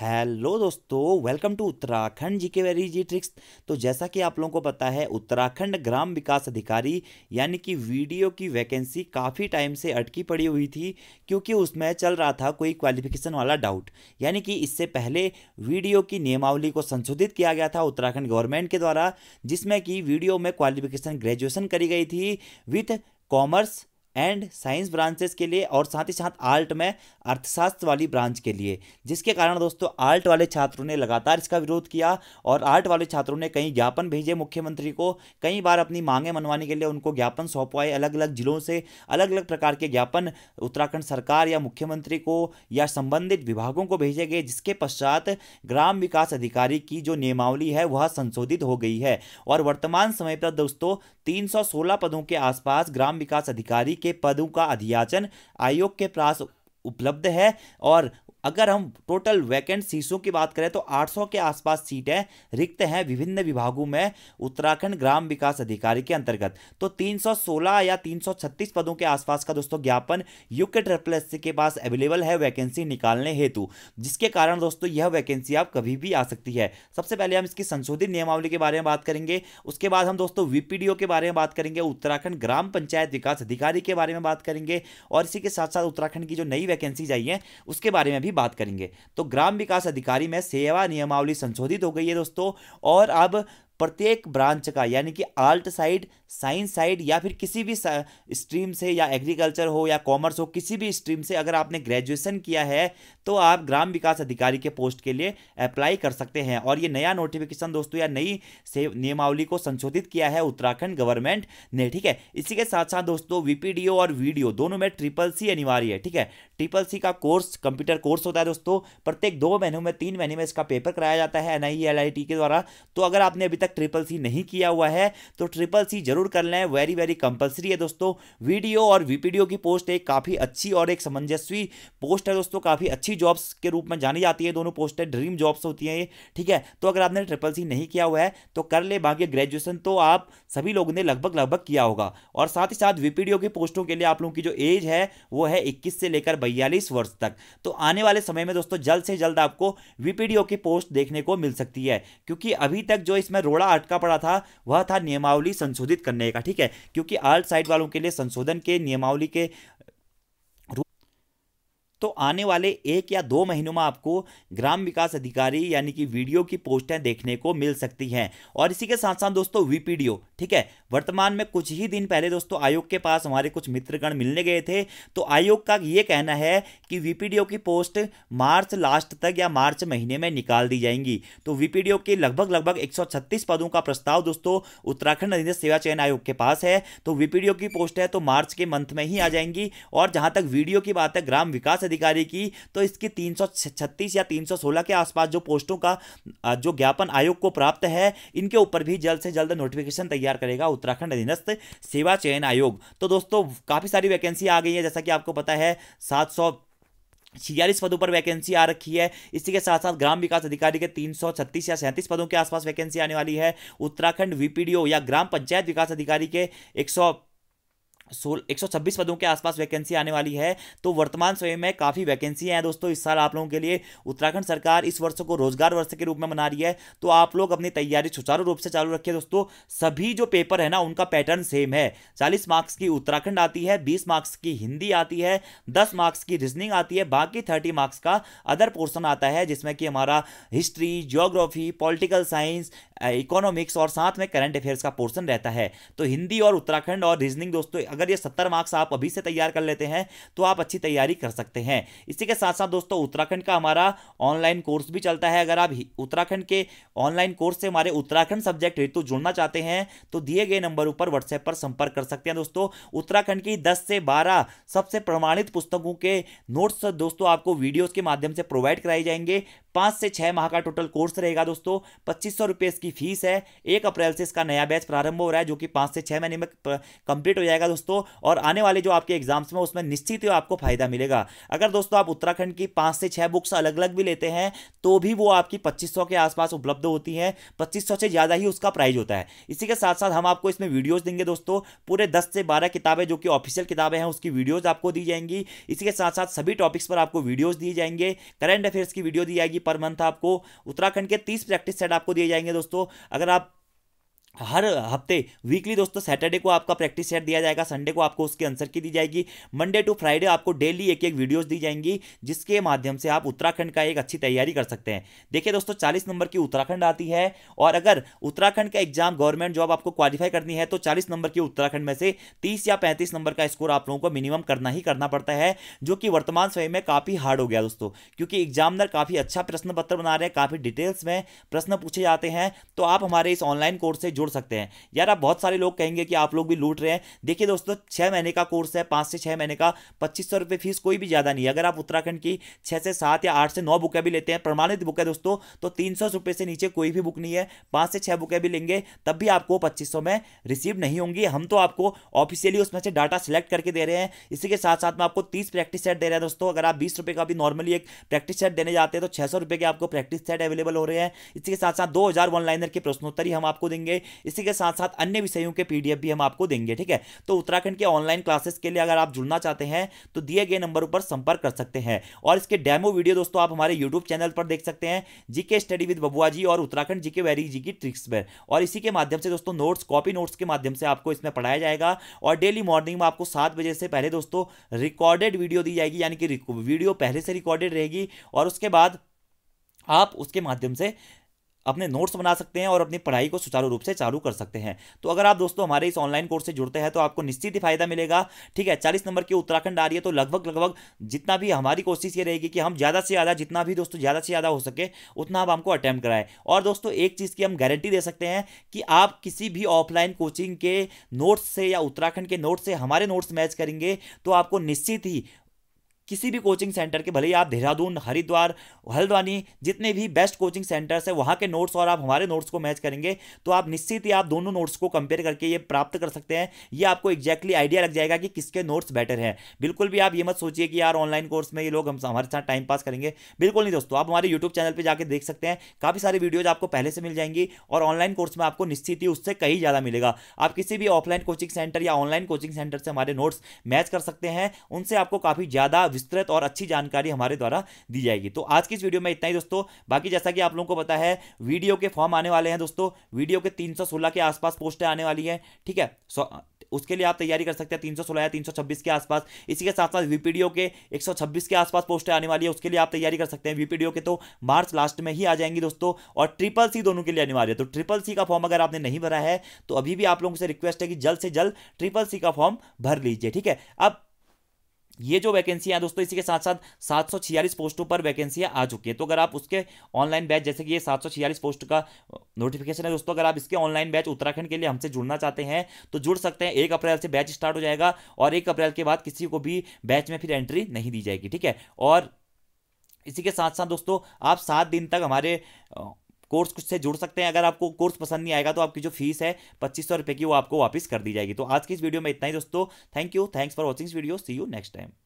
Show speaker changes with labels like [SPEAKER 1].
[SPEAKER 1] hello दोस्तों welcome to Uttarakhand जी के very जी tricks तो जैसा कि आप लोगों को पता है उत्तराखंड ग्राम विकास अधिकारी यानी कि वीडियो की वैकेंसी काफ़ी टाइम से अटकी पड़ी हुई थी क्योंकि उसमें चल रहा था कोई क्वालिफिकेशन वाला डाउट यानी कि इससे पहले वीडियो की नियमावली को संशोधित किया गया था उत्तराखंड गवर्नमेंट के द्वारा जिसमें कि वीडियो में क्वालिफिकेशन ग्रेजुएसन करी गई थी with commerce and science branches के लिए और साथ ही साथ आर्ट में अर्थशास्त्र वाली ब्रांच के लिए जिसके कारण दोस्तों आर्ट वाले छात्रों ने लगातार इसका विरोध किया और आर्ट वाले छात्रों ने कई ज्ञापन भेजे मुख्यमंत्री को कई बार अपनी मांगें मनवाने के लिए उनको ज्ञापन सौंपवाए अलग अलग जिलों से अलग अलग प्रकार के ज्ञापन उत्तराखंड सरकार या मुख्यमंत्री को या संबंधित विभागों को भेजे गए जिसके पश्चात ग्राम विकास अधिकारी की जो नियमावली है वह संशोधित हो गई है और वर्तमान समय पर दोस्तों 316 पदों के आसपास ग्राम विकास अधिकारी के पदों का अध्याचन आयोग के पास उपलब्ध है और अगर हम टोटल वैकेंट सीटों की बात करें तो 800 के आसपास सीटें रिक्त हैं विभिन्न विभागों में उत्तराखंड ग्राम विकास अधिकारी के अंतर्गत तो 316 या 336 पदों के आसपास का दोस्तों ज्ञापन यूके ट्रिपल एस के पास अवेलेबल है वैकेंसी निकालने हेतु जिसके कारण दोस्तों यह वैकेंसी आप कभी भी आ सकती है सबसे पहले हम इसकी संशोधित नियमावली के बारे में बात करेंगे उसके बाद हम दोस्तों वीपीडीओ के बारे में बात करेंगे उत्तराखंड ग्राम पंचायत विकास अधिकारी के बारे में बात करेंगे और इसी के साथ साथ उत्तराखंड की जो नई वैकेंसी आई है उसके बारे में भी बात करेंगे तो ग्राम विकास अधिकारी में सेवा नियमावली संशोधित हो गई है दोस्तों और अब प्रत्येक ब्रांच का यानी कि आर्ट साइड साइंस साइड या फिर किसी भी स्ट्रीम से या एग्रीकल्चर हो या कॉमर्स हो किसी भी स्ट्रीम से अगर आपने ग्रेजुएशन किया है तो आप ग्राम विकास अधिकारी के पोस्ट के लिए अप्लाई कर सकते हैं और ये नया नोटिफिकेशन दोस्तों या नई नियमावली को संशोधित किया है उत्तराखंड गवर्नमेंट ने ठीक है इसी के साथ साथ दोस्तों वीपीडीओ और वीडियो दोनों में ट्रिपल सी अनिवार्य है ठीक है ट्रिपल सी का कोर्स कंप्यूटर कोर्स होता है दोस्तों प्रत्येक दो महीनों में तीन महीने में इसका पेपर कराया जाता है एन के द्वारा तो अगर आपने अभी तक तक ट्रिपल सी नहीं किया हुआ है तो ट्रिपल सी जरूर कर लें वेरी वेरी कंपलसरी है दोस्तों वीडियो और वीपीडियो की पोस्ट एक काफ़ी अच्छी और एक समंजस्वी पोस्ट है दोस्तों काफ़ी अच्छी जॉब्स के रूप में जानी जाती है दोनों पोस्टें ड्रीम जॉब्स होती हैं ये ठीक है तो अगर आपने ट्रिपल सी नहीं किया हुआ है तो कर ले बाकी ग्रेजुएशन तो आप सभी लोगों ने लगभग लगभग किया होगा और साथ ही साथ वीपीडियो की पोस्टों के लिए आप लोगों की जो एज है वो है इक्कीस से लेकर बयालीस वर्ष तक तो आने वाले समय में दोस्तों जल्द से जल्द आपको वीपीडीओ की पोस्ट देखने को मिल सकती है क्योंकि अभी तक जो इसमें रोड थोड़ा अटका पड़ा था वह था नियमावली संशोधित करने का ठीक है क्योंकि आर्ट साइड वालों के लिए संशोधन के नियमावली के तो आने वाले एक या दो महीनों में आपको ग्राम विकास अधिकारी यानी कि वीडियो की पोस्टें देखने को मिल सकती हैं और इसी के साथ साथ दोस्तों वीपीडीओ ठीक है वर्तमान में कुछ ही दिन पहले दोस्तों आयोग के पास हमारे कुछ मित्रगण मिलने गए थे तो आयोग का ये कहना है कि वीपीडीओ की पोस्ट मार्च लास्ट तक या मार्च महीने में निकाल दी जाएंगी तो वीपीडीओ के लगभग लगभग एक पदों का प्रस्ताव दोस्तों उत्तराखंड अधीनस्थ सेवा चयन आयोग के पास है तो वीपीडीओ की पोस्ट है तो मार्च के मंथ में ही आ जाएंगी और जहां तक वीडियो की बात है ग्राम विकास अधिकारी की तो इसकी 336 या 316 के आसपास जो पोस्टों का जो ज्ञापन आयोग को प्राप्त है इनके ऊपर भी जल्द से जल्द नोटिफिकेशन तैयार करेगा उत्तराखंड अधीनस्थ सेवा चयन आयोग तो दोस्तों काफ़ी सारी वैकेंसी आ गई है जैसा कि आपको पता है सात छियालीस पदों पर वैकेंसी आ रखी है इसी के साथ साथ ग्राम विकास अधिकारी के तीन सौ छत्तीस या सैंतीस पदों के आसपास वैकेंसी आने वाली है उत्तराखंड वीपीडीओ या ग्राम पंचायत विकास अधिकारी के एक सौ सोल एक सौ छब्बीस पदों के आसपास वैकेंसी आने वाली है तो वर्तमान समय में काफ़ी वैकेंसी हैं दोस्तों इस साल आप लोगों के लिए उत्तराखंड सरकार इस वर्ष को रोजगार वर्ष के रूप में मना रही है तो आप लोग अपनी तैयारी सुचारू रूप से चालू रखिए दोस्तों सभी जो पेपर है ना उनका पैटर्न सेम है चालीस मार्क्स की उत्तराखंड आती है बीस मार्क्स की हिंदी आती है दस मार्क्स की रीजनिंग आती है बाकी थर्टी मार्क्स का अदर पोर्सन आता है जिसमें कि हमारा history geography political science economics और साथ में करंट अफेयर्स का पोर्सन रहता है तो हिंदी और उत्तराखंड और रीजनिंग दोस्तों अगर ये सत्तर मार्क्स आप अभी से तैयार कर लेते हैं तो आप अच्छी तैयारी कर सकते हैं इसी के साथ साथ दोस्तों उत्तराखंड का हमारा ऑनलाइन कोर्स भी चलता है अगर आप उत्तराखंड के ऑनलाइन कोर्स से हमारे उत्तराखंड सब्जेक्ट हेतु जुड़ना चाहते हैं तो दिए गए नंबर पर व्हाट्सएप पर संपर्क कर सकते हैं दोस्तों उत्तराखंड की दस से बारह सबसे प्रमाणित पुस्तकों के नोट्स दोस्तों आपको वीडियोज के माध्यम से प्रोवाइड कराए जाएंगे पाँच से छः माह का टोटल कोर्स रहेगा दोस्तों पच्चीस सौ रुपये इसकी फीस है एक अप्रैल से इसका नया बैच प्रारंभ हो रहा है जो कि पाँच से छः महीने में कंप्लीट हो जाएगा दोस्तों और आने वाले जो आपके एग्जाम्स में उसमें निश्चित ही आपको फायदा मिलेगा अगर दोस्तों आप उत्तराखंड की पाँच से छः बुक्स अलग अलग भी लेते हैं तो भी वो आपकी पच्चीस के आसपास उपलब्ध होती हैं पच्चीस से ज़्यादा ही उसका प्राइज़ होता है इसी के साथ साथ हम आपको इसमें वीडियोज़ देंगे दोस्तों पूरे दस से बारह किताबें जो कि ऑफिशियल किताबें हैं उसकी वीडियोज़ आपको दी जाएंगी इसी के साथ साथ सभी टॉपिक्स पर आपको वीडियोज़ दी जाएंगे करेंट अफेयर्स की वीडियो दी जाएगी पर मंथ आपको उत्तराखंड के तीस प्रैक्टिस सेट आपको दिए जाएंगे दोस्तों अगर आप हर हफ्ते वीकली दोस्तों सैटरडे को आपका प्रैक्टिस सेट दिया जाएगा संडे को आपको उसके आंसर की दी जाएगी मंडे टू फ्राइडे आपको डेली एक एक वीडियोस दी जाएंगी जिसके माध्यम से आप उत्तराखंड का एक अच्छी तैयारी कर सकते हैं देखिए दोस्तों चालीस नंबर की उत्तराखंड आती है और अगर उत्तराखंड का एग्जाम गवर्नमेंट जॉब आपको क्वालिफाई करनी है तो चालीस नंबर की उत्तराखंड में से तीस या पैंतीस नंबर का स्कोर आप लोगों को मिनिमम करना ही करना पड़ता है जो कि वर्तमान समय में काफ़ी हार्ड हो गया दोस्तों क्योंकि एग्जामिनर काफ़ी अच्छा प्रश्न पत्र बना रहे हैं काफ़ी डिटेल्स में प्रश्न पूछे जाते हैं तो आप हमारे इस ऑनलाइन कोर्स से जुड़ जोड़ सकते हैं यार आप बहुत सारे लोग कहेंगे कि आप लोग भी लूट रहे हैं देखिए दोस्तों छः महीने का कोर्स है पाँच से छः महीने का पच्चीस सौ रुपये फीस कोई भी ज़्यादा नहीं है अगर आप उत्तराखंड की छः से सात या आठ से नौ बुकें भी लेते हैं प्रमाणित बुक है दोस्तों तो तीन सौ से नीचे कोई भी बुक नहीं है पाँच से छः बुकें भी लेंगे तब भी आपको पच्चीस सौ में रिसीव नहीं होंगी हम तो आपको ऑफिशियली उसमें से डाटा सेलेक्ट करके दे रहे हैं इसी के साथ साथ में आपको तीस प्रैक्टिस सेट दे रहे हैं दोस्तों अगर आप बीस का भी नॉर्मली एक प्रैक्टिस सेट देने जाते हैं तो छः सौ के आपको प्रैक्टिस सेट अवेलेबल हो रहे हैं इसी के साथ साथ दो हज़ार वन लाइनर के प्रश्नोत्तरी हम आपको देंगे इसी के साथ साथ अन्य विषयों के पीडीएफ भी हम आपको देंगे ठीक है तो उत्तराखंड के ऑनलाइन क्लासेस के लिए अगर आप जुड़ना चाहते हैं तो दिए गए नंबर पर संपर्क कर सकते हैं और इसके डेमो वीडियो दोस्तों आप हमारे यूट्यूब चैनल पर देख सकते हैं जीके स्टडी विद बबुआ जी और उत्तराखंड जीके वैरी जी की ट्रिक्स पर और इसी के माध्यम से दोस्तों नोट्स कॉपी नोट्स के माध्यम से आपको इसमें पढ़ाया जाएगा और डेली मॉर्निंग में आपको सात बजे से पहले दोस्तों रिकॉर्डेड वीडियो दी जाएगी यानी कि वीडियो पहले से रिकॉर्डेड रहेगी और उसके बाद आप उसके माध्यम से अपने नोट्स बना सकते हैं और अपनी पढ़ाई को सुचारू रूप से चालू कर सकते हैं तो अगर आप दोस्तों हमारे इस ऑनलाइन कोर्स से जुड़ते हैं तो आपको निश्चित ही फायदा मिलेगा ठीक है चालीस नंबर की उत्तराखंड आ रही है तो लगभग लगभग जितना भी हमारी कोशिश ये रहेगी कि हम ज़्यादा से ज़्यादा जितना भी दोस्तों ज़्यादा से ज़्यादा हो सके उतना आप हमको अटैम्प्ट कराएं और दोस्तों एक चीज़ की हम गारंटी दे सकते हैं कि आप किसी भी ऑफलाइन कोचिंग के नोट्स से या उत्तराखंड के नोट्स से हमारे नोट्स मैच करेंगे तो आपको निश्चित ही किसी भी कोचिंग सेंटर के भले ही आप देहरादून हरिद्वार हल्द्वानी जितने भी बेस्ट कोचिंग सेंटर्स है वहाँ के नोट्स और आप हमारे नोट्स को मैच करेंगे तो आप निश्चित ही आप दोनों नोट्स को कंपेयर करके ये प्राप्त कर सकते हैं ये आपको एक्जैक्टली आइडिया लग जाएगा कि किसके नोट्स बेटर हैं बिल्कुल भी आप ये मत सोचिए कि यार ऑनलाइन कोर्स में ये लोग हम हमारे साथ टाइम पास करेंगे बिल्कुल नहीं दोस्तों आप हमारे यूट्यूब चैनल पर जाकर देख सकते हैं काफ़ी सारी वीडियोज आपको पहले से मिल जाएंगी और ऑनलाइन कोर्स में आपको निश्चित ही उससे कहीं ज़्यादा मिलेगा आप किसी भी ऑफलाइन कोचिंग सेंटर या ऑनलाइन कोचिंग सेंटर से हमारे नोट्स मैच कर सकते हैं उनसे आपको काफ़ी ज़्यादा विस्तृत और अच्छी जानकारी हमारे द्वारा दी जाएगी तो आज की इस वीडियो में इतना ही दोस्तों बाकी जैसा कि आप लोगों को पता है वीडियो के फॉर्म आने वाले हैं दोस्तों वीडियो के तीन के आसपास पोस्टें आने वाली हैं ठीक है उसके लिए आप तैयारी कर सकते हैं 316 या 326 के आसपास इसी के साथ साथ वीपीडीओ के 126 के आसपास पोस्टें आने वाली है उसके लिए आप तैयारी कर सकते हैं वीपीडीओ के तो मार्च लास्ट में ही आ जाएंगी दोस्तों और ट्रिपल सी दोनों के लिए अनिवार्य है तो ट्रिपल सी का फॉर्म अगर आपने नहीं भरा है तो अभी भी आप लोगों से रिक्वेस्ट है कि जल्द से जल्द ट्रिपल सी का फॉर्म भर लीजिए ठीक है अब ये जो वैकेंसी है दोस्तों इसी के साथ साथ सात सौ छियालीस पोस्टों पर वैकेंसियाँ आ चुकी है तो अगर आप उसके ऑनलाइन बैच जैसे कि ये सात सौ छियालीस पोस्ट का नोटिफिकेशन है दोस्तों अगर आप इसके ऑनलाइन बैच उत्तराखंड के लिए हमसे जुड़ना चाहते हैं तो जुड़ सकते हैं एक अप्रैल से बैच स्टार्ट हो जाएगा और एक अप्रैल के बाद किसी को भी बैच में फिर एंट्री नहीं दी जाएगी ठीक है और इसी के साथ साथ दोस्तों आप सात दिन तक हमारे कोर्स कुछ से जुड़ सकते हैं अगर आपको कोर्स पसंद नहीं आएगा तो आपकी जो फीस है पच्चीस सौ रुपये की वो आपको वापस कर दी जाएगी तो आज की इस वीडियो में इतना ही दोस्तों thank you thanks for watching video see you next time